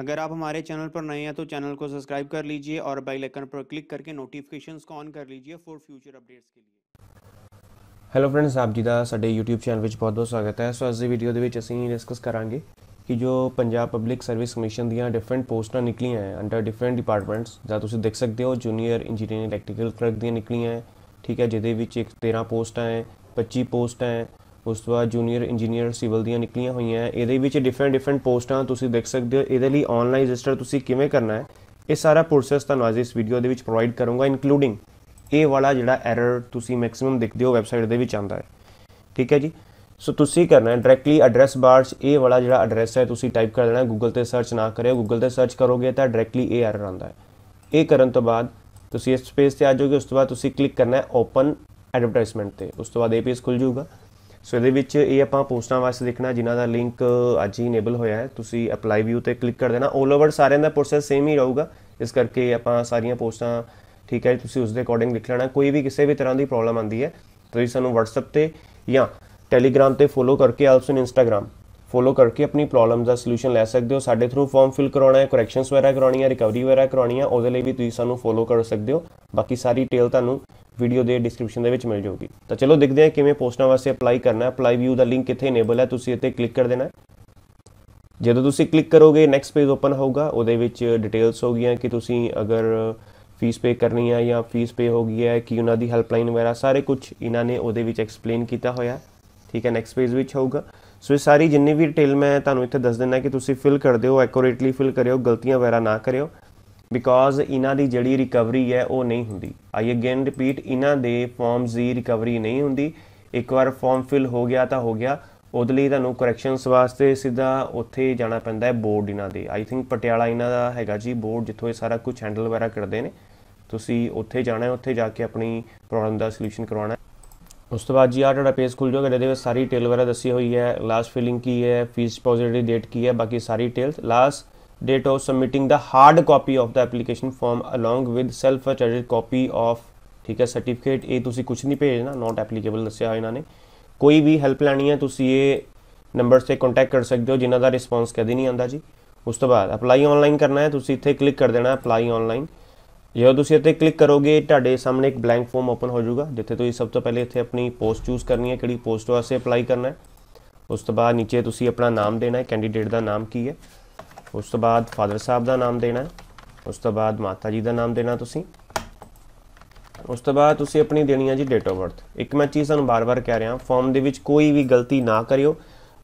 अगर आप हमारे चैनल पर नए हैं तो चैनल को सब्सक्राइब कर लीजिए और बेल आइकन पर क्लिक करके नोटिफिकेशंस को ऑन कर लीजिए फॉर फ्यूचर अपडेट्स के लिए हेलो फ्रेंड्स आप जी का साढ़े यूट्यूब चैनल में बहुत बहुत स्वागत है सो अज वीडियो अं डिस्कस करा कि जो पाब पब्लिक सर्विस कमीशन दिफरेंट पोस्टा निकलिया हैं अंडर डिफरेंट डिपार्टमेंट्स जहाँ तुम देख सकते हो जूनियर इंजीनियरिंग इलैक्ट्रीकल क्लर्क दिया निकलिया हैं ठीक है जिद्द एक तेरह पोस्टा हैं पच्ची पोस्टा हैं ਉਸ ਤੋਂ ਬਾਅਦ ਜੂਨੀਅਰ ਇੰਜੀਨੀਅਰ ਸਿਵਲ ਦੀਆਂ ਨਿਕਲੀਆਂ ਹੋਈਆਂ ਹੈ ਇਹਦੇ ਵਿੱਚ ਡਿਫਰੈਂਟ ਡਿਫਰੈਂਟ ਪੋਸਟਾਂ ਤੁਸੀਂ ਦੇਖ ਸਕਦੇ ਹੋ ਇਹਦੇ ਲਈ ਆਨਲਾਈਨ ਰਜਿਸਟਰ ਤੁਸੀਂ ਕਿਵੇਂ ਕਰਨਾ ਹੈ ਇਹ ਸਾਰਾ ਪ੍ਰੋਸੈਸ ਤੁਹਾਨੂੰ ਅੱਜ ਇਸ ਵੀਡੀਓ ਦੇ ਵਿੱਚ ਪ੍ਰੋਵਾਈਡ ਕਰੂੰਗਾ ਇਨਕਲੂਡਿੰਗ ਇਹ ਵਾਲਾ ਜਿਹੜਾ ਐਰਰ ਤੁਸੀਂ ਮੈਕਸਿਮਮ ਦੇਖਦੇ ਹੋ ਵੈਬਸਾਈਟ ਦੇ ਵਿੱਚ ਆਂਦਾ ਹੈ ਠੀਕ ਹੈ ਜੀ ਸੋ ਤੁਸੀਂ ਕਰਨਾ ਹੈ ਡਾਇਰੈਕਟਲੀ ਐਡਰੈਸ ਬਾਰ 'ਚ ਇਹ ਵਾਲਾ ਜਿਹੜਾ ਐਡਰੈਸ ਹੈ ਤੁਸੀਂ ਟਾਈਪ ਕਰ ਦੇਣਾ ਗੂਗਲ ਤੇ ਸਰਚ ਨਾ ਕਰਿਓ ਗੂਗਲ ਤੇ ਸਰਚ ਕਰੋਗੇ ਤਾਂ ਡਾਇਰੈਕਟਲੀ ਇਹ ਐਰਰ ਆਂਦਾ ਹੈ ਇਹ ਕਰਨ ਤੋਂ ਬਾਅਦ ਤੁਸੀਂ ਇਸ ਸਪੇਸ ਤੇ ਆ ਜਾਓਗੇ ਉਸ ਤੋਂ ਬਾਅਦ ਤੁਸੀਂ ਕਲਿੱਕ ਕਰਨਾ ਹੈ ਓਪਨ ਐਡਵਰਟਾਈਜ਼ਮੈਂਟ ਤੇ ਉਸ ਤੋਂ ਬਾਅਦ ਇਹ ਪੇਜ ਖੁੱਲ ਜਾਊਗਾ ਸੋ ਇਹਦੇ ਵਿੱਚ ਇਹ ਆਪਾਂ ਪੋਸਟਾਂ ਵਾਸਤੇ ਦੇਖਣਾ ਜਿਨ੍ਹਾਂ ਦਾ ਲਿੰਕ ਅੱਜ ਹੀ ਇਨੇਬਲ ਹੋਇਆ ਹੈ ਤੁਸੀਂ ਅਪਲਾਈ ਵੀਊ ਤੇ ਕਲਿੱਕ ਕਰ ਦੇਣਾ 올 ਓਵਰ ਸਾਰਿਆਂ ਦਾ ਪ੍ਰੋਸੈਸ ਸੇਮ ਹੀ ਰਹੂਗਾ ਇਸ ਕਰਕੇ ਆਪਾਂ ਸਾਰੀਆਂ ਪੋਸਟਾਂ ਠੀਕ ਹੈ ਤੁਸੀਂ ਉਸ ਦੇ ਅਕੋਰਡਿੰਗ ਲਿਖ ਲੈਣਾ ਕੋਈ ਵੀ ਕਿਸੇ ਵੀ ਤਰ੍ਹਾਂ ਦੀ ਪ੍ਰੋਬਲਮ ਆਂਦੀ ਹੈ ਤੁਸੀਂ ਸਾਨੂੰ WhatsApp ਤੇ ਜਾਂ Telegram ਤੇ ਫੋਲੋ ਕਰਕੇ ਆਲਸੋ ਇਨ Instagram ਫੋਲੋ ਕਰਕੇ ਆਪਣੀ ਪ੍ਰੋਬਲਮਸ ਦਾ ਸੋਲੂਸ਼ਨ ਲੈ ਸਕਦੇ ਹੋ ਸਾਡੇ ਥਰੂ ਫਾਰਮ ਫਿਲ ਕਰਾਉਣਾ ਹੈ ਕਰੈਕਸ਼ਨਸ ਵਗੈਰਾ ਕਰਾਉਣੀਆਂ ਰਿਕਵਰੀ ਵਗੈਰਾ ਕਰਾਉਣੀਆਂ ਉਹਦੇ ਲਈ ਵੀ ਤੁਸੀਂ ਸਾਨੂੰ ਫੋਲੋ ਕਰ ਸਕਦੇ ਹੋ ਬਾਕੀ ਸਾਰੀ ਡਿਟੇਲ ਤੁਹਾਨੂੰ ਵੀਡੀਓ ਦੇ ਡਿਸਕ੍ਰਿਪਸ਼ਨ ਦੇ ਵਿੱਚ ਮਿਲ ਜਾਊਗੀ ਤਾਂ ਚਲੋ ਦੇਖਦੇ ਹਾਂ ਕਿਵੇਂ ਪੋਸਟਾਂ ਵਾਸਤੇ ਅਪਲਾਈ ਕਰਨਾ ਹੈ ਅਪਲਾਈ ਵੀਊ ਦਾ ਲਿੰਕ ਕਿੱਥੇ ਇਨੇਬਲ ਹੈ ਤੁਸੀਂ ਇੱਥੇ ਕਲਿੱਕ ਕਰ ਦੇਣਾ ਜਦੋਂ ਤੁਸੀਂ ਕਲਿੱਕ ਕਰੋਗੇ ਨੈਕਸਟ ਪੇਜ ਓਪਨ ਹੋਊਗਾ ਉਹਦੇ ਵਿੱਚ ਡਿਟੇਲਸ ਹੋਗੀਆਂ ਕਿ ਤੁਸੀਂ ਅਗਰ ਫੀਸ ਪੇ ਕਰਨੀ ਹੈ ਜਾਂ ਫੀਸ ਪੇ ਹੋ ਗਈ ਹੈ ਕਿ ਉਹਨਾਂ ਦੀ ਹੈਲਪਲਾਈਨ ਵਗੈਰਾ ਸਾਰੇ ਕੁਝ ਇਹਨਾਂ ਨੇ ਉਹਦੇ ਵਿੱਚ ਐਕਸਪਲੇਨ ਕੀਤਾ ਹੋਇਆ ਠੀਕ ਹੈ ਨੈਕਸਟ ਪੇਜ ਵਿੱਚ ਹੋਊਗਾ ਸੋ ਇਹ ਸਾਰੀ ਜਿੰਨੀ ਵੀ ਡਿਟੇਲ ਮੈਂ ਤੁਹਾਨੂੰ ਇੱਥੇ ਦੱਸ ਦਿੰਦਾ ਕਿ ਤੁਸੀਂ ਫਿਲ ਕਰਦੇ ਹੋ ਐਕੂਰੇਟਲੀ ਫਿਲ ਕਰਿਓ ਗਲਤੀਆਂ ਵਗੈਰਾ ਨਾ ਕਰਿਓ ਬਿਕੋਜ਼ ਇਹਨਾਂ ਦੀ ਜਿਹੜੀ ਰਿਕਵਰੀ ਹੈ ਉਹ ਨਹੀਂ ਹੁੰਦੀ ਆਈ ਅਗੇਨ ਰਿਪੀਟ ਇਹਨਾਂ ਦੇ ਫਾਰਮ ਜ਼ੀ ਰਿਕਵਰੀ ਨਹੀਂ ਹੁੰਦੀ ਇੱਕ ਵਾਰ ਫਾਰਮ ਫਿਲ ਹੋ ਗਿਆ ਤਾਂ ਹੋ ਗਿਆ ਉਹਦੇ ਲਈ ਤੁਹਾਨੂੰ ਕਰੈਕਸ਼ਨਸ ਵਾਸਤੇ ਸਿੱਧਾ ਉੱਥੇ ਜਾਣਾ ਪੈਂਦਾ ਹੈ ਬੋਰਡ ਇਹਨਾਂ ਦੇ ਆਈ ਥਿੰਕ ਪਟਿਆਲਾ ਇਹਨਾਂ ਦਾ ਹੈਗਾ ਜੀ ਬੋਰਡ ਜਿੱਥੋਂ ਇਹ ਸਾਰਾ ਕੁਝ ਹੈਂਡਲ ਵਗੈਰਾ ਕਰਦੇ ਨੇ ਤੁਸੀਂ ਉੱਥੇ ਜਾਣਾ ਹੈ ਉੱਥੇ ਜਾ ਕੇ ਆਪਣੀ ਪ੍ਰੋਬਲਮ ਦਾ ਸੋਲੂਸ਼ਨ ਕਰਵਾਉਣਾ ਹੈ ਉਸ ਤੋਂ ਬਾਅਦ ਜੀ ਆ ਡਾਟਾ ਪੇਜ ਖੁੱਲ ਜਾਊਗਾ ਜਿਹਦੇ ਵਿੱਚ ਸਾਰੀ ਡਿਟੇਲ ਵਗੈਰਾ ਦੱਸੀ ਹੋਈ ਹੈ ਲਾਸਟ ਫਿਲਿੰਗ ਕੀ ਹੈ ਫੀਸ ਡਿਪੋਜ਼ਿਟ ਦੀ ਡੇਟ ਕੀ ਹੈ ਬਾਕੀ ਸਾਰੀ details last date of submitting ਦਾ ਹਾਰਡ ਕਾਪੀ ਆਫ ਦਾ application form along with self attested copy of ਠੀਕ ਹੈ ਸਰਟੀਫਿਕੇਟ ਇਹ ਤੁਸੀਂ ਕੁਝ ਨਹੀਂ ਭੇਜਣਾ ਨਾਟ ਐਪਲੀਕੇਬਲ ਦੱਸਿਆ ਹੋਇਆ ਇਹਨਾਂ ਨੇ ਕੋਈ ਵੀ ਹੈਲਪ ਲੈਣੀ ਹੈ ਤੁਸੀਂ ਇਹ ਨੰਬਰ ਤੇ ਕੰਟੈਕਟ ਕਰ ਸਕਦੇ ਹੋ ਜਿਨ੍ਹਾਂ ਦਾ ਰਿਸਪੌਂਸ ਕਦੇ ਨਹੀਂ ਆਂਦਾ ਜੀ ਉਸ ਤੋਂ ਬਾਅਦ ਅਪਲਾਈ ਆਨਲਾਈਨ ਕਰਨਾ ਹੈ ਤੁਸੀਂ ਇੱਥੇ ਕਲਿੱਕ ਕਰ ਦੇਣਾ ਅਪਲਾਈ ਆਨਲਾਈਨ ਜਦੋਂ ਤੁਸੀਂ ਇੱਥੇ ਕਲਿੱਕ ਕਰੋਗੇ ਤੁਹਾਡੇ ਸਾਹਮਣੇ ਇੱਕ ਬਲੈਂਕ ਫਾਰਮ ਓਪਨ ਹੋ ਜਾਊਗਾ ਜਿੱਥੇ ਤੁਸੀਂ ਸਭ ਤੋਂ ਪਹਿਲੇ ਇੱਥੇ ਆਪਣੀ ਪੋਸਟ ਚੂਜ਼ ਕਰਨੀ ਹੈ ਕਿਹੜੀ ਪੋਸਟ ਵਾਸਤੇ ਅਪਲਾਈ ਕਰਨਾ ਹੈ ਉਸ ਤੋਂ ਬਾਅਦ ਨੀਚੇ ਤੁਸੀਂ ਆਪਣਾ ਨਾਮ ਦੇਣਾ ਹੈ ਕੈਂਡੀਡੇਟ ਦਾ ਨਾਮ ਕੀ ਹੈ ਉਸ ਤੋਂ ਬਾਅਦ ਫਾਦਰ ਸਾਹਿਬ ਦਾ ਨਾਮ ਦੇਣਾ ਹੈ ਉਸ ਤੋਂ ਬਾਅਦ ਮਾਤਾ ਜੀ ਦਾ ਨਾਮ ਦੇਣਾ ਤੁਸੀਂ ਉਸ ਤੋਂ ਬਾਅਦ ਤੁਸੀਂ ਆਪਣੀ ਦੇਣੀ ਹੈ ਜੀ ਡੇਟ ਆਫ ਬਰਥ ਇੱਕ ਮੈਂ ਚੀਜ਼ ਤੁਹਾਨੂੰ ਬਾਰ-ਬਾਰ ਕਹਿ ਰਿਹਾ ਫਾਰਮ ਦੇ ਵਿੱਚ ਕੋਈ ਵੀ ਗਲਤੀ ਨਾ ਕਰਿਓ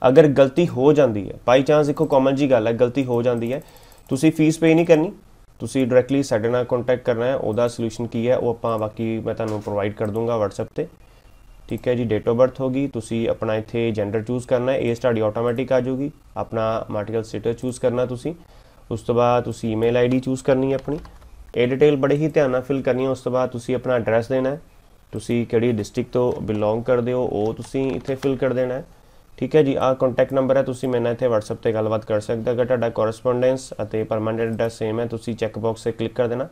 ਅਗਰ ਗਲਤੀ ਹੋ ਜਾਂਦੀ ਹੈ ਬਾਈ ਚਾਂਸ ਦੇਖੋ ਕਾਮਨ ਜੀ ਗੱਲ ਹੈ ਗਲਤੀ ਹੋ ਜਾਂਦੀ ਹੈ ਤੁਸੀਂ ਫੀਸ ਪੇ ਨਹੀਂ ਕਰਨੀ ਤੁਸੀਂ ਡਾਇਰੈਕਟਲੀ ਸਾਡੇ ਨਾਲ ਕੰਟੈਕਟ ਕਰਨਾ ਹੈ ਉਹਦਾ ਸੋਲੂਸ਼ਨ ਕੀ ਹੈ ਉਹ ਆਪਾਂ ਬਾਕੀ ਮੈਂ ਤੁਹਾਨੂੰ ਪ੍ਰੋਵਾਈਡ ਕਰ ਦੂੰਗਾ WhatsApp ਤੇ ਠੀਕ ਹੈ ਜੀ ਡੇਟ ਆਫ ਬਰਥ ਹੋਗੀ ਤੁਸੀਂ ਆਪਣਾ ਇੱਥੇ ਜੈਂਡਰ ਚੂਜ਼ ਕਰਨਾ ਹੈ ਇਹ ਤੁਹਾਡੀ ਆਟੋਮੈਟਿਕ ਆ ਜਾਊਗੀ ਆਪਣਾ ਮਾਰਟੀਕਲ ਸਟੇਟਸ ਚੂਜ਼ ਕਰਨਾ ਤੁਸੀਂ ਉਸ ਤੋਂ ਬਾਅਦ ਤੁਸੀਂ ਈਮੇਲ ਆਈਡੀ ਚੂਜ਼ ਕਰਨੀ ਹੈ ਆਪਣੀ ਇਹ ਡਿਟੇਲ ਬੜੇ ਹੀ ਧਿਆਨ ਨਾਲ ਫਿਲ ਕਰਨੀ ਹੈ ਉਸ ਤੋਂ ਬਾਅਦ ਤੁਸੀਂ ਆਪਣਾ ਐਡਰੈਸ ਦੇਣਾ ਹੈ ਤੁਸੀਂ ਕਿਹੜੀ ਡਿਸਟ੍ਰਿਕਟ ਤੋਂ ਬਿਲੋਂਗ ਕਰਦੇ ਹੋ ਉਹ ਤੁਸੀਂ ਇੱਥੇ ਫਿਲ ਕਰ ਦੇਣਾ ਹੈ ਠੀਕ ਹੈ ਜੀ ਆ ਕੰਟੈਕਟ ਨੰਬਰ ਹੈ ਤੁਸੀਂ ਮੈਨਾਂ ਇੱਥੇ WhatsApp ਤੇ ਗੱਲਬਾਤ ਕਰ ਸਕਦੇ ਹੋ ਤੁਹਾਡਾ ਕੋਰਸਪੋਂਡੈਂਸ ਅਤੇ ਪਰਮਨੈਂਟ ਐਡਰੈਸ ਸੇਮ ਹੈ ਤੁਸੀਂ ਚੈੱਕ ਬਾਕਸ ਤੇ ਕਲਿੱਕ ਕਰ ਦੇਣਾ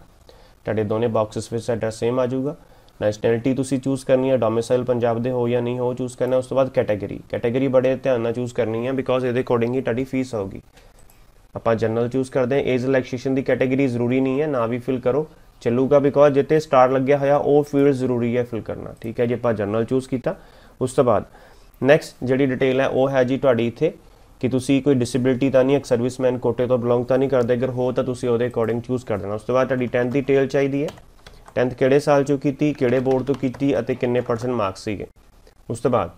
ਤੁਹਾਡੇ ਦੋਨੇ ਬਾਕਸਸ ਵਿੱਚ ਐਡਰੈਸ ਸੇਮ ਆ ਜਾਊਗਾ ਨੈਸ਼ਨੈਲਿਟੀ ਤੁਸੀਂ ਚੂਜ਼ ਕਰਨੀ ਹੈ ਡੋਮਿਸਾਈਲ ਪੰਜਾਬ ਦੇ ਹੋ ਜਾਂ ਨਹੀਂ ਹੋ ਚੂਜ਼ ਕਰਨਾ ਉਸ ਤੋਂ ਬਾਅਦ ਕੈਟਾਗਰੀ ਕੈਟਾਗਰੀ ਬੜੇ ਧਿਆਨ ਨਾਲ ਚੂਜ਼ ਕਰਨੀ ਹੈ ਬਿਕੋਜ਼ ਇਹਦੇ ਅਕੋਰਡਿੰਗ ਹੀ ਤੁਹਾਡੀ ਫੀਸ ਆਊਗੀ ਆਪਾਂ ਜਨਰਲ ਚੂਜ਼ ਕਰਦੇ ਹਾਂ ਏਜ ਰਿਲੈਕਸੇਸ਼ਨ ਦੀ ਕੈਟਾਗਰੀ ਜ਼ਰੂਰੀ ਨਹੀਂ ਹੈ ਨਾ ਵੀ ਫਿਲ ਕਰੋ ਚੱਲੂਗਾ ਬਿਕੋਜ਼ ਜਿੱਤੇ ਸਟਾਰ ਲੱਗਿਆ ਹੋਇਆ ਉਹ ਫੀਲਡ ਜ਼ਰੂਰੀ ਹੈ ਫਿਲ ਕਰਨਾ ਠੀਕ ਹੈ ਜੇ ਆਪਾਂ ਜਨਰਲ ਚੂਜ਼ ਕੀਤਾ ਉਸ ਤੋਂ ਬਾਅਦ ਨੈਕਸਟ ਜਿਹੜੀ ਡਿਟੇਲ ਹੈ ਉਹ ਹੈ ਜੀ ਤੁਹਾਡੀ ਇੱਥੇ ਕਿ ਤੁਸੀਂ ਕੋਈ ਡਿਸੇਬਿਲਟੀ ਤਾਂ ਨਹੀਂ ਇੱਕ ਸਰਵਿਸਮੈਨ ਕੋਟੇ ਤੋਂ ਬਿਲੋਂਗ ਤਾਂ ਨਹੀਂ ਕਰਦੇ ਅਗਰ ਹੋ ਤਾਂ ਤੁਸੀਂ ਉਹਦੇ ਅਕੋਰਡਿੰਗ ਚੂਜ਼ ਕਰ ਦੇਣਾ ਉਸ ਤੋਂ ਬਾਅਦ ਤੁਹਾਡੀ 10th ਦੀ ਡਿਟੇਲ ਚਾਹੀਦੀ ਹੈ 10th ਕਿਹੜੇ ਸਾਲ ਚੋਂ ਕੀਤੀ ਕਿਹੜੇ ਬੋਰਡ ਤੋਂ ਕੀਤੀ ਅਤੇ ਕਿੰਨੇ ਪਰਸੈਂਟ ਮਾਰਕਸ ਸੀਗੇ ਉਸ ਤੋਂ ਬਾਅਦ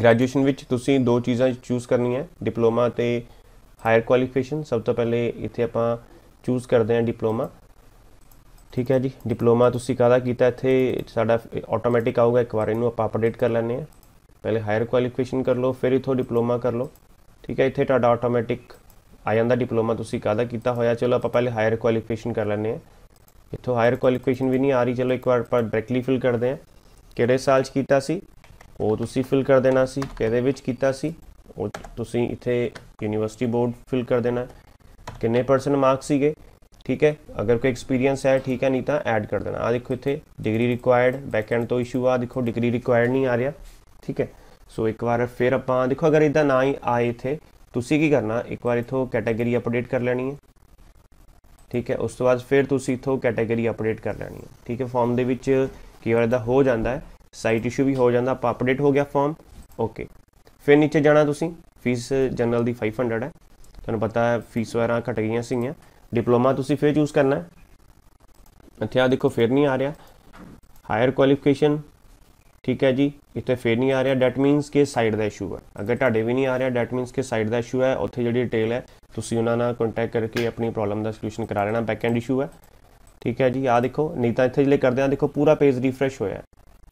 ਗ੍ਰੈਜੂਏਸ਼ਨ ਵਿੱਚ ਤੁਸੀਂ ਦੋ ਚੀਜ਼ਾਂ ਚੂਜ਼ ਕਰਨੀਆਂ ਡਿਪਲੋਮਾ ਤੇ ਹਾਇਰ ਕੁਆਲੀਫਿਕੇਸ਼ਨ ਸਭ ਤੋਂ ਪਹਿਲੇ ਇੱਥੇ ਆਪਾਂ ਚੂਜ਼ ਕਰਦੇ ਹਾਂ ਡਿਪਲੋਮਾ ਠੀਕ ਹੈ ਜੀ ਡਿਪਲੋਮਾ ਤੁਸੀਂ ਕਾਹਦਾ ਕੀਤਾ ਇੱਥੇ ਸਾਡਾ ਆਟੋਮੈਟਿਕ ਆਊਗਾ ਇੱਕ ਵਾਰ ਇਹਨੂੰ ਆਪਾਂ ਅਪਡੇਟ ਕਰ ਲੈਂਦੇ ਹਾਂ ਪਹਿਲੇ ਹਾਇਰ ਕੁਆਲੀਫਿਕੇਸ਼ਨ ਕਰ ਲਓ ਫਿਰ ਇਥੋਂ ਡਿਪਲੋਮਾ ਕਰ ਲਓ ਠੀਕ ਹੈ ਇੱਥੇ ਤੁਹਾਡਾ ਆਟੋਮੈਟਿਕ ਆ ਜਾਂਦਾ ਡਿਪਲੋਮਾ ਤੁਸੀਂ ਕਾਦਾ ਕੀਤਾ ਹੋਇਆ ਚਲੋ ਆਪਾਂ ਪਹਿਲੇ ਹਾਇਰ ਕੁਆਲੀਫਿਕੇਸ਼ਨ ਕਰ ਲੈਂਦੇ ਆ ਇੱਥੋਂ ਹਾਇਰ ਕੁਆਲੀਫਿਕੇਸ਼ਨ ਵੀ ਨਹੀਂ ਆ ਰਹੀ ਚਲੋ ਇੱਕ ਵਾਰ ਆਪਾਂ ਡਾਇਰੈਕਟਲੀ ਫਿਲ ਕਰਦੇ ਆ ਕਿਹੜੇ ਸਾਲ 'ਚ ਕੀਤਾ ਸੀ ਉਹ ਤੁਸੀਂ ਫਿਲ ਕਰ ਦੇਣਾ ਸੀ ਕਿਹਦੇ ਵਿੱਚ ਕੀਤਾ ਸੀ ਉਹ ਤੁਸੀਂ ਇੱਥੇ ਯੂਨੀਵਰਸਿਟੀ ਬੋਰਡ ਫਿਲ ਕਰ ਦੇਣਾ ਕਿੰਨੇ ਪਰਸੈਂਟ ਮਾਰਕਸ ਸੀਗੇ ਠੀਕ ਹੈ ਅਗਰ ਕੋਈ ਐਕਸਪੀਰੀਅੰਸ ਹੈ ਠੀਕ ਹੈ ਨਹੀਂ ਤਾਂ ਐਡ ਕਰ ਦੇਣਾ ਆ ਦੇਖੋ ਇੱਥੇ ਡਿਗਰੀ ਰਿਕੁਆਇਰਡ ਬੈਕਐਂਡ ਤੋਂ ਇਸ਼ੂ ਆ ਦੇਖੋ ਡਿਗਰੀ ਰਿਕੁਆਇਰਡ ਨਹੀਂ ਆ ਰਿਹਾ ਠੀਕ ਹੈ ਸੋ ਇੱਕ ਵਾਰ ਫਿਰ ਆਪਾਂ ਦੇਖੋ ਅਗਰ ਇਦਾਂ ਨਾ ਹੀ ਆਏ ਇਥੇ ਤੁਸੀਂ ਕੀ ਕਰਨਾ ਇੱਕ ਵਾਰ ਇਥੋਂ ਕੈਟਾਗਰੀ ਅਪਡੇਟ ਕਰ ਲੈਣੀ ਹੈ ਠੀਕ ਹੈ ਉਸ ਤੋਂ ਬਾਅਦ ਫਿਰ ਤੁਸੀਂ ਇਥੋਂ ਕੈਟਾਗਰੀ ਅਪਡੇਟ ਕਰ ਲੈਣੀ ਹੈ ਠੀਕ ਹੈ ਫਾਰਮ ਦੇ ਵਿੱਚ ਕੀ ਵਾਰ ਇਹਦਾ ਹੋ ਜਾਂਦਾ ਹੈ ਸਾਈਟ ਇਸ਼ੂ ਵੀ ਹੋ ਜਾਂਦਾ ਆਪਾਂ ਅਪਡੇਟ ਹੋ ਗਿਆ ਫਾਰਮ ਓਕੇ ਫਿਰ ਨੀਚੇ ਜਾਣਾ ਤੁਸੀਂ ਫੀਸ ਜਨਰਲ ਦੀ 500 ਹੈ ਤੁਹਾਨੂੰ ਪਤਾ ਹੈ ਫੀਸ ਵਾਰਾਂ ਘਟ ਗਈਆਂ ਸੀਗੀਆਂ ਡਿਪਲੋਮਾ ਤੁਸੀਂ ਫਿਰ ਚੂਜ਼ ਕਰਨਾ ਹੈ ਇੱਥੇ ਆ ਦੇਖੋ ਫਿਰ ਨਹੀਂ ਆ ਰਿਹਾ ਹਾਇਰ ਕੁਆਲੀਫਿਕੇਸ਼ਨ ਠੀਕ ਹੈ ਜੀ ਇੱਥੇ ਫੇਰ ਨਹੀਂ ਆ ਰਿਹਾ ਡੈਟ ਮੀਨਸ ਕਿ ਸਾਈਡ ਦਾ ਇਸ਼ੂ ਹੈ ਅਗਰ ਤੁਹਾਡੇ ਵੀ ਨਹੀਂ ਆ ਰਿਹਾ ਡੈਟ ਮੀਨਸ ਕਿ ਸਾਈਡ ਦਾ ਇਸ਼ੂ ਹੈ ਉੱਥੇ ਜਿਹੜੀ ਡਿਟੇਲ ਹੈ ਤੁਸੀਂ ਉਹਨਾਂ ਨਾਲ ਕੰਟੈਕਟ ਕਰਕੇ ਆਪਣੀ ਪ੍ਰੋਬਲਮ ਦਾ ਸੋਲੂਸ਼ਨ ਕਰਾ ਲੈਣਾ ਬੈਕ ਐਂਡ ਇਸ਼ੂ ਹੈ ਠੀਕ ਹੈ ਜੀ ਆ ਦੇਖੋ ਨਹੀਂ ਤਾਂ ਇੱਥੇ ਜਿਹੜੇ ਕਰਦੇ ਆ ਦੇਖੋ ਪੂਰਾ ਪੇਜ ਰੀਫਰੈਸ਼ ਹੋਇਆ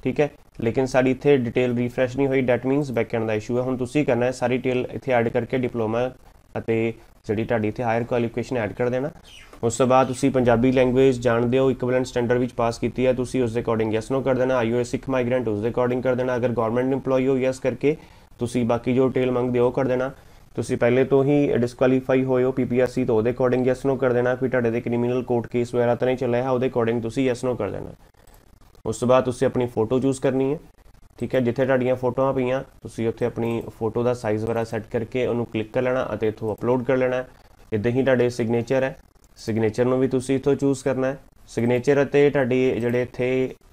ਠੀਕ ਹੈ ਲੇਕਿਨ ਸਾਡੀ ਇੱਥੇ ਡਿਟੇਲ ਰੀਫਰੈਸ਼ ਨਹੀਂ ਹੋਈ ਡੈਟ ਮੀਨਸ ਬੈਕ ਐਂਡ ਦਾ ਇਸ਼ੂ ਹੈ ਹੁਣ ਤੁਸੀਂ ਕਰਨਾ ਹੈ ਸਾਰੀ ਡਿਟੇਲ ਇੱਥੇ ਐਡ ਕਰਕੇ ਡਿਪਲੋਮਾ ਅਤੇ ਜਿਹੜੀ ਤੁਹਾਡੀ ਇੱਥੇ ਹਾਇਰ ਕੁਆਲੀਫਿਕੇਸ਼ਨ ਐਡ ਕਰ ਦੇਣਾ ਉਸ ਤੋਂ ਬਾਅਦ ਤੁਸੀਂ ਪੰਜਾਬੀ ਲੈਂਗੁਏਜ ਜਾਣਦੇ ਹੋ ਇਕੁਇਵਲੈਂਟ ਸਟੈਂਡਰਡ ਵਿੱਚ ਪਾਸ ਕੀਤੀ ਹੈ ਤੁਸੀਂ ਉਸ ਦੇ ਅਕੋਰਡਿੰਗ ਯੈਸ ਨੋ ਕਰ ਦੇਣਾ ਆਈਓਐਸ ਸਿੱਖ ਮਾਈਗ੍ਰੈਂਟ ਉਸ ਦੇ ਅਕੋਰਡਿੰਗ ਕਰ ਦੇਣਾ ਅਗਰ ਗਵਰਨਮੈਂਟ EMPLOYEE ਹੋ ਯੈਸ ਕਰਕੇ ਤੁਸੀਂ ਬਾਕੀ ਜੋ ਡਿਟੇਲ ਮੰਗਦੇ ਹੋ ਕਰ ਦੇਣਾ ਤੁਸੀਂ ਪਹਿਲੇ ਤੋਂ ਹੀ ਡਿਸਕੁਆਲੀਫਾਈ ਹੋਏ ਹੋ ਪੀਪੀਆਰਸੀ ਤੋਂ ਉਹਦੇ ਅਕੋਰਡਿੰਗ ਯੈਸ ਨੋ ਕਰ ਦੇਣਾ ਕੋਈ ਤੁਹਾਡੇ ਦੇ ਕ੍ਰਿਮੀਨਲ ਕੋਰਟ ਕੇਸ ਵਗੈਰਾ ਤਾਂ ਨਹੀਂ ਚੱਲਿਆ ਹੈ ਉਹਦੇ ਅਕੋਰਡਿੰਗ ਤੁਸੀਂ ਯੈਸ ਨੋ ਕਰ ਦੇਣਾ ਉਸ ਤੋਂ ਬਾਅਦ ਤੁਸੀਂ ਆਪਣੀ ਫੋਟੋ ਚੂਜ਼ ਕਰਨੀ ਹੈ ਠੀਕ ਹੈ ਜਿੱਥੇ ਤੁਹਾਡੀਆਂ ਫੋਟੋਆਂ ਪਈਆਂ ਤੁਸੀਂ ਉੱਥੇ ਆਪਣੀ ਫੋਟੋ ਦਾ ਸਾਈਜ਼ ਵਗੈਰਾ ਸੈੱਟ ਕਰਕੇ ਉਹਨੂੰ ਕਲਿੱਕ ਕਰ ਲੈਣਾ ਅਤੇ ਇਥੋਂ ਅਪਲੋਡ ਕਰ ਲੈਣਾ ਇਦਾਂ ਹੀ ਤੁਹਾਡੇ ਸਿਗਨੇਚਰ ਹੈ ਸਿਗਨੇਚਰ ਨੂੰ ਵੀ ਤੁਸੀਂ ਇਥੋਂ ਚੂਜ਼ ਕਰਨਾ ਹੈ ਸਿਗਨੇਚਰ ਅਤੇ ਤੁਹਾਡੀ ਜਿਹੜੇ ਇੱਥੇ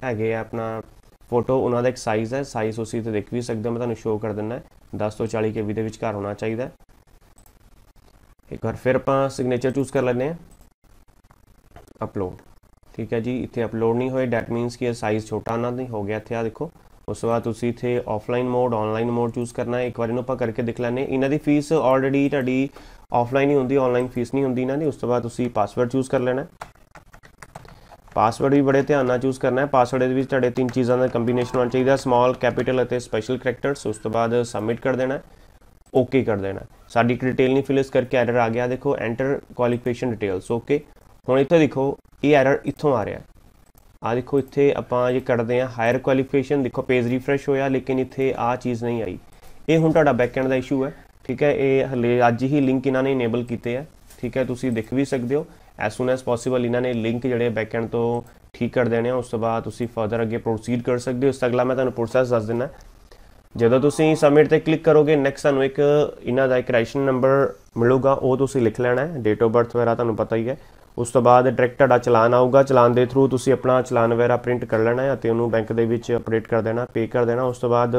ਹੈਗੇ ਆ ਆਪਣਾ ਫੋਟੋ ਉਹਨਾਂ ਦਾ ਇੱਕ ਸਾਈਜ਼ ਹੈ ਸਾਈਜ਼ ਤੁਸੀਂ ਤੇ ਦੇਖ ਵੀ ਸਕਦੇ ਹੋ ਮੈਂ ਤੁਹਾਨੂੰ ਸ਼ੋਅ ਕਰ ਦਿੰਦਾ 10 ਤੋਂ 40 ਕੇਵੀ ਦੇ ਵਿਚਕਾਰ ਹੋਣਾ ਚਾਹੀਦਾ ਇੱਕ ਵਾਰ ਫਿਰ ਆਪਾਂ ਸਿਗਨੇਚਰ ਚੂਜ਼ ਕਰ ਲੈਂਦੇ ਆ ਅਪਲੋਡ ਠੀਕ ਹੈ ਜੀ ਇੱਥੇ ਅਪਲੋਡ ਨਹੀਂ ਹੋਏ ਦੈਟ ਮੀਨਸ ਕਿ ਇਹ ਸਾਈਜ਼ ਛੋਟਾ ਨਾ ਨਹੀਂ ਹੋ ਗਿਆ ਇੱਥੇ ਆ ਦੇਖੋ ਉਸ ਤੋਂ ਬਾਅਦ ਤੁਸੀਂ ਇੱਥੇ offline mode online mode choose ਕਰਨਾ ਹੈ ਇੱਕ ਵਾਰ ਇਹਨੂੰ ਆਪਾਂ ਕਰਕੇ ਦੇਖ ਲੈਂਦੇ ਇਹਨਾਂ ਦੀ ਫੀਸ ਆਲਰੇਡੀ ਤੁਹਾਡੀ ਆਫਲਾਈਨ ਹੀ ਹੁੰਦੀ ਆਨਲਾਈਨ ਫੀਸ ਨਹੀਂ ਹੁੰਦੀ ਇਹਨਾਂ ਦੀ ਉਸ ਤੋਂ ਬਾਅਦ ਤੁਸੀਂ ਪਾਸਵਰਡ ਚੂਜ਼ ਕਰ ਲੈਣਾ ਪਾਸਵਰਡ ਵੀ ਬੜੇ ਧਿਆਨ ਨਾਲ ਚੂਜ਼ ਕਰਨਾ ਹੈ ਪਾਸਵਰਡ ਦੇ ਵਿੱਚ ਤੁਹਾਡੇ ਤਿੰਨ ਚੀਜ਼ਾਂ ਦਾ ਕੰਬੀਨੇਸ਼ਨ ਹੋਣਾ ਚਾਹੀਦਾ ਸਮਾਲ ਕੈਪੀਟਲ ਅਤੇ ਸਪੈਸ਼ਲ ਕੈਰੈਕਟਰਸ ਉਸ ਤੋਂ ਬਾਅਦ ਸਬਮਿਟ ਕਰ ਦੇਣਾ ਓਕੇ ਕਰ ਦੇਣਾ ਸਾਡੀ ਡਿਟੇਲ ਨਹੀਂ ਫਿਲਸ ਕਰਕੇ ਐਰਰ ਆ ਗਿਆ ਦੇਖੋ ਐਂਟਰ ਕੁਆਲੀਫਿਕੇਸ਼ਨ ਡਿਟੇਲਸ ਓਕੇ ਹੁਣ ਇੱਥੇ ਦੇਖੋ ਇਹ ਐਰਰ ਇੱਥੋਂ ਆ ਰਿਹਾ ਆ ਦੇਖੋ ਇੱਥੇ ਆਪਾਂ ਇਹ ਕੱਢਦੇ ਆ ਹਾਇਰ ਕੁਆਲੀਫਿਕੇਸ਼ਨ ਦੇਖੋ ਪੇਜ ਰਿਫਰੈਸ਼ ਹੋਇਆ ਲੇਕਿਨ ਇੱਥੇ ਆ ਚੀਜ਼ ਨਹੀਂ ਆਈ ਇਹ ਹੁਣ ਤੁਹਾਡਾ ਬੈਕਐਂਡ ਦਾ ਇਸ਼ੂ ਹੈ ਠੀਕ ਹੈ ਇਹ ਹਲੇ ਅੱਜ ਹੀ ਲਿੰਕ ਇਹਨਾਂ ਨੇ ਇਨੇਬਲ ਕੀਤੇ ਆ ਠੀਕ ਹੈ ਤੁਸੀਂ ਦੇਖ ਵੀ ਸਕਦੇ ਹੋ ਐਸ ਸੂਨ ਐਸ ਪੋਸੀਬਲ ਇਹਨਾਂ ਨੇ ਲਿੰਕ ਜਿਹੜੇ ਬੈਕਐਂਡ ਤੋਂ ਠੀਕ ਕਰ ਦੇਣੇ ਆ ਉਸ ਤੋਂ ਬਾਅਦ ਤੁਸੀਂ ਫਰਦਰ ਅੱਗੇ ਪ੍ਰੋਸੀਡ ਕਰ ਸਕਦੇ ਹੋ ਇਸ ਤੋਂ ਅਗਲਾ ਮੈਂ ਤੁਹਾਨੂੰ ਪ੍ਰੋਸੈਸ ਦੱਸ ਦਿੰਦਾ ਜਦੋਂ ਤੁਸੀਂ ਸਬਮਿਟ ਤੇ ਕਲਿੱਕ ਕਰੋਗੇ ਨੈਕਸਟ ਤੁਹਾਨੂੰ ਇੱਕ ਇਹਨਾਂ ਦਾ ਇੱਕ ਰਾਈਸ਼ਨ ਨੰਬਰ ਮਿਲੂਗਾ ਉਹ ਤੁਸੀਂ ਲਿਖ ਲੈਣਾ ਹੈ ਡੇਟ ਆਫ ਬਰਥ ਵਗੈਰਾ ਤੁਹਾਨੂੰ ਪਤਾ ਹੀ ਹੈ ਉਸ ਤੋਂ ਬਾਅਦ ਡਾਇਰੈਕਟ ਤੁਹਾਡਾ ਚਲਾਨ ਆਊਗਾ ਚਲਾਨ ਦੇ ਥਰੂ ਤੁਸੀਂ ਆਪਣਾ ਚਲਾਨ ਵਗੈਰਾ ਪ੍ਰਿੰਟ ਕਰ ਲੈਣਾ ਹੈ ਅਤੇ ਉਹਨੂੰ ਬੈਂਕ ਦੇ ਵਿੱਚ ਅਪਡੇਟ ਕਰ ਦੇਣਾ ਪੇ ਕਰ ਦੇਣਾ ਉਸ ਤੋਂ ਬਾਅਦ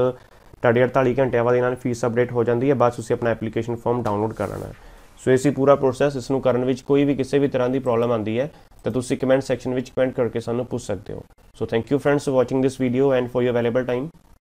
ਤੁਹਾਡੇ 48 ਘੰਟਿਆਂ ਬਾਅਦ ਇਹਨਾਂ ਨੂੰ ਫੀਸ ਅਪਡੇਟ ਹੋ ਜਾਂਦੀ ਹੈ ਬਸ ਤੁਸੀਂ ਆਪਣਾ ਐਪਲੀਕੇਸ਼ਨ ਫਾਰਮ ਡਾਊਨਲੋਡ ਕਰ ਲੈਣਾ ਸੋ ਇਹ ਸੀ ਪੂਰਾ ਪ੍ਰੋਸੈਸ ਇਸ ਨੂੰ ਕਰਨ ਵਿੱਚ ਕੋਈ ਵੀ ਕਿਸੇ ਵੀ ਤਰ੍ਹਾਂ ਦੀ ਪ੍ਰੋਬਲਮ ਆਂਦੀ ਹੈ ਤਾਂ ਤੁਸੀਂ ਕਮੈਂਟ ਸੈਕਸ਼ਨ ਵਿੱਚ ਕਮੈਂਟ ਕਰਕੇ ਸਾਨੂੰ ਪੁੱਛ ਸਕਦੇ ਹੋ so thank you friends for watching this video and for your available time